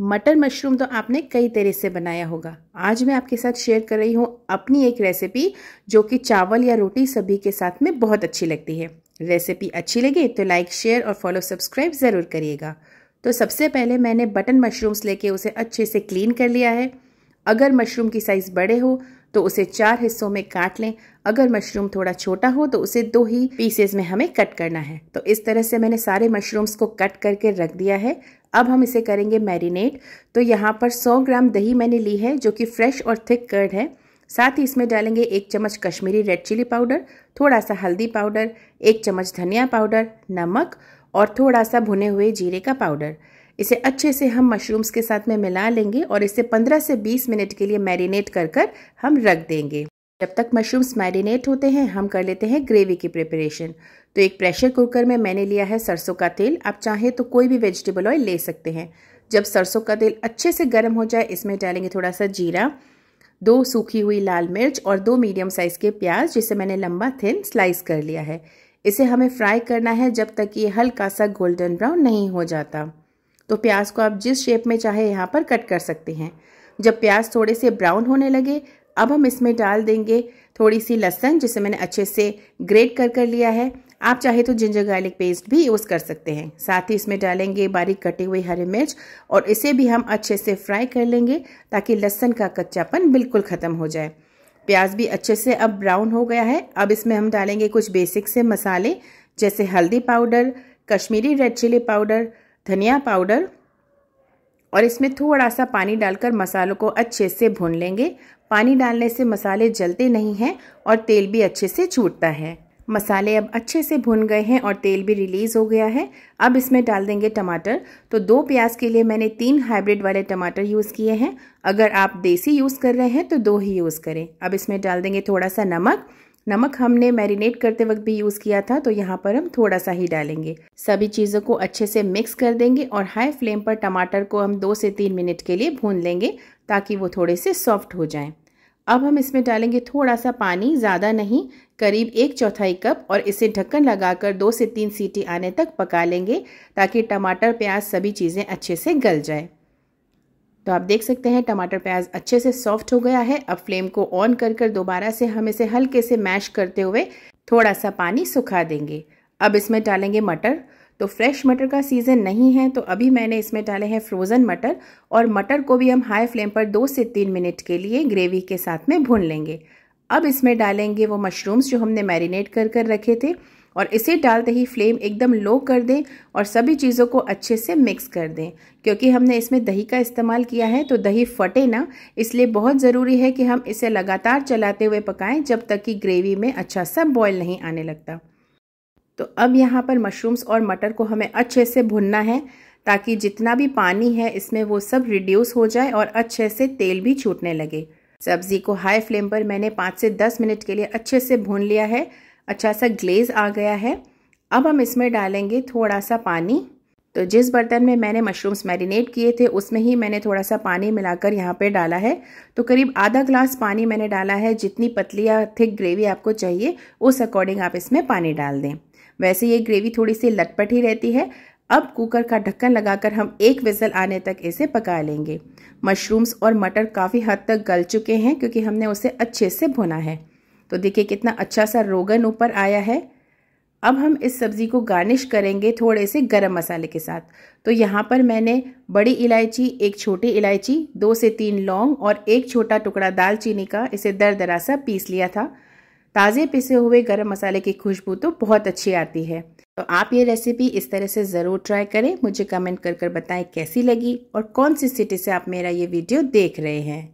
मटर मशरूम तो आपने कई तरह से बनाया होगा आज मैं आपके साथ शेयर कर रही हूँ अपनी एक रेसिपी जो कि चावल या रोटी सभी के साथ में बहुत अच्छी लगती है रेसिपी अच्छी लगे तो लाइक शेयर और फॉलो सब्सक्राइब ज़रूर करिएगा तो सबसे पहले मैंने बटन मशरूम्स लेके उसे अच्छे से क्लीन कर लिया है अगर मशरूम की साइज़ बड़े हो तो उसे चार हिस्सों में काट लें अगर मशरूम थोड़ा छोटा हो तो उसे दो ही पीसेस में हमें कट करना है तो इस तरह से मैंने सारे मशरूम्स को कट करके रख दिया है अब हम इसे करेंगे मैरिनेट तो यहाँ पर 100 ग्राम दही मैंने ली है जो कि फ्रेश और थिक कर्ड है साथ ही इसमें डालेंगे एक चम्मच कश्मीरी रेड चिली पाउडर थोड़ा सा हल्दी पाउडर एक चम्मच धनिया पाउडर नमक और थोड़ा सा भुने हुए जीरे का पाउडर इसे अच्छे से हम मशरूम्स के साथ में मिला लेंगे और इसे 15 से 20 मिनट के लिए मैरिनेट कर कर हम रख देंगे जब तक मशरूम्स मैरिनेट होते हैं हम कर लेते हैं ग्रेवी की प्रिपरेशन तो एक प्रेशर कुकर में मैंने लिया है सरसों का तेल आप चाहें तो कोई भी वेजिटेबल ऑयल ले सकते हैं जब सरसों का तेल अच्छे से गर्म हो जाए इसमें डालेंगे थोड़ा सा जीरा दो सूखी हुई लाल मिर्च और दो मीडियम साइज़ के प्याज जिसे मैंने लंबा थिन स्लाइस कर लिया है इसे हमें फ्राई करना है जब तक ये हल्का सा गोल्डन ब्राउन नहीं हो जाता तो प्याज को आप जिस शेप में चाहे यहाँ पर कट कर सकते हैं जब प्याज थोड़े से ब्राउन होने लगे अब हम इसमें डाल देंगे थोड़ी सी लहसन जिसे मैंने अच्छे से ग्रेट कर कर लिया है आप चाहे तो जिंजर गार्लिक पेस्ट भी यूज़ कर सकते हैं साथ ही इसमें डालेंगे बारीक कटी हुई हरी मिर्च और इसे भी हम अच्छे से फ्राई कर लेंगे ताकि लहसन का कच्चापन बिल्कुल ख़त्म हो जाए प्याज भी अच्छे से अब ब्राउन हो गया है अब इसमें हम डालेंगे कुछ बेसिक से मसाले जैसे हल्दी powder Kashmiri red chilli powder धनिया पाउडर और इसमें थोड़ा सा पानी डालकर मसालों को अच्छे से भून लेंगे पानी डालने से मसाले जलते नहीं हैं और तेल भी अच्छे से छूटता है मसाले अब अच्छे से भुन गए हैं और तेल भी रिलीज़ हो गया है अब इसमें डाल देंगे टमाटर तो दो प्याज के लिए मैंने तीन हाइब्रिड वाले टमाटर यूज़ किए हैं अगर आप देसी यूज़ कर रहे हैं तो दो ही यूज़ करें अब इसमें डाल देंगे थोड़ा सा नमक नमक हमने मैरिनेट करते वक्त भी यूज़ किया था तो यहाँ पर हम थोड़ा सा ही डालेंगे सभी चीज़ों को अच्छे से मिक्स कर देंगे और हाई फ्लेम पर टमाटर को हम दो से तीन मिनट के लिए भून लेंगे ताकि वो थोड़े से सॉफ्ट हो जाएं। अब हम इसमें डालेंगे थोड़ा सा पानी ज़्यादा नहीं करीब एक चौथाई कप और इसे ढक्कन लगा दो से तीन सीटी आने तक पका लेंगे ताकि टमाटर प्याज सभी चीज़ें अच्छे से गल जाए तो आप देख सकते हैं टमाटर प्याज अच्छे से सॉफ्ट हो गया है अब फ्लेम को ऑन कर कर दोबारा से हम इसे हल्के से मैश करते हुए थोड़ा सा पानी सुखा देंगे अब इसमें डालेंगे मटर तो फ्रेश मटर का सीज़न नहीं है तो अभी मैंने इसमें डाले हैं फ्रोज़न मटर और मटर को भी हम हाई फ्लेम पर दो से तीन मिनट के लिए ग्रेवी के साथ में भून लेंगे अब इसमें डालेंगे वो मशरूम्स जो हमने मैरिनेट कर कर रखे थे और इसे डालते ही फ्लेम एकदम लो कर दें और सभी चीज़ों को अच्छे से मिक्स कर दें क्योंकि हमने इसमें दही का इस्तेमाल किया है तो दही फटे ना इसलिए बहुत ज़रूरी है कि हम इसे लगातार चलाते हुए पकाएं जब तक कि ग्रेवी में अच्छा सा बॉयल नहीं आने लगता तो अब यहाँ पर मशरूम्स और मटर को हमें अच्छे से भुनना है ताकि जितना भी पानी है इसमें वो सब रिड्यूस हो जाए और अच्छे से तेल भी छूटने लगे सब्जी को हाई फ्लेम पर मैंने पाँच से दस मिनट के लिए अच्छे से भून लिया है अच्छा सा ग्लेज आ गया है अब हम इसमें डालेंगे थोड़ा सा पानी तो जिस बर्तन में मैंने मशरूम्स मैरिनेट किए थे उसमें ही मैंने थोड़ा सा पानी मिलाकर यहाँ पे डाला है तो करीब आधा ग्लास पानी मैंने डाला है जितनी पतली या थिक ग्रेवी आपको चाहिए उस अकॉर्डिंग आप इसमें पानी डाल दें वैसे ये ग्रेवी थोड़ी सी लटपट ही रहती है अब कुकर का ढक्कन लगाकर हम एक विज़ल आने तक इसे पका लेंगे मशरूम्स और मटर काफ़ी हद तक गल चुके हैं क्योंकि हमने उसे अच्छे से भुना है तो देखिए कितना अच्छा सा रोगन ऊपर आया है अब हम इस सब्ज़ी को गार्निश करेंगे थोड़े से गरम मसाले के साथ तो यहाँ पर मैंने बड़ी इलायची एक छोटी इलायची दो से तीन लौंग और एक छोटा टुकड़ा दालचीनी का इसे दर दरा सा पीस लिया था ताज़े पिसे हुए गरम मसाले की खुशबू तो बहुत अच्छी आती है तो आप ये रेसिपी इस तरह से ज़रूर ट्राई करें मुझे कमेंट कर कर बताएँ कैसी लगी और कौन सी सिटी से आप मेरा ये वीडियो देख रहे हैं